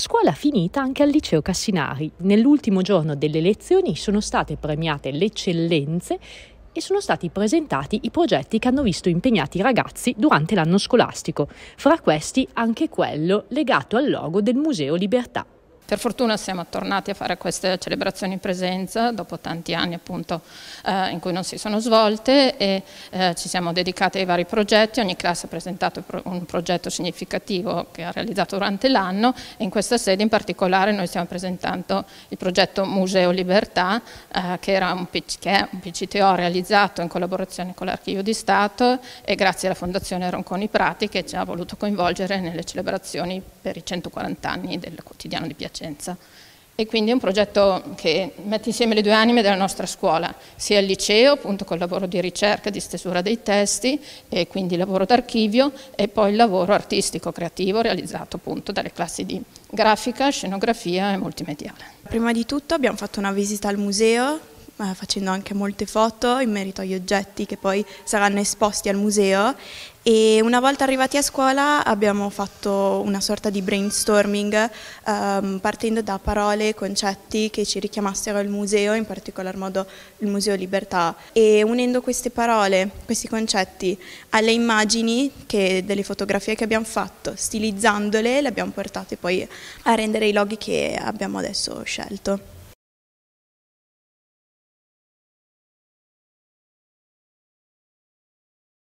Scuola finita anche al liceo Cassinari. Nell'ultimo giorno delle lezioni sono state premiate le eccellenze e sono stati presentati i progetti che hanno visto impegnati i ragazzi durante l'anno scolastico, fra questi anche quello legato al logo del Museo Libertà. Per fortuna siamo tornati a fare queste celebrazioni in presenza dopo tanti anni appunto eh, in cui non si sono svolte e eh, ci siamo dedicati ai vari progetti, ogni classe ha presentato un progetto significativo che ha realizzato durante l'anno e in questa sede in particolare noi stiamo presentando il progetto Museo Libertà eh, che, era un, che è un PCTO realizzato in collaborazione con l'Archivio di Stato e grazie alla Fondazione Ronconi Prati che ci ha voluto coinvolgere nelle celebrazioni per i 140 anni del quotidiano di Piacenza conoscenza. E quindi è un progetto che mette insieme le due anime della nostra scuola, sia il liceo, appunto col lavoro di ricerca, di stesura dei testi, e quindi il lavoro d'archivio, e poi il lavoro artistico, creativo, realizzato appunto dalle classi di grafica, scenografia e multimediale. Prima di tutto abbiamo fatto una visita al museo ma facendo anche molte foto in merito agli oggetti che poi saranno esposti al museo e una volta arrivati a scuola abbiamo fatto una sorta di brainstorming ehm, partendo da parole e concetti che ci richiamassero al museo, in particolar modo il Museo Libertà e unendo queste parole, questi concetti alle immagini che, delle fotografie che abbiamo fatto, stilizzandole le abbiamo portate poi a rendere i loghi che abbiamo adesso scelto.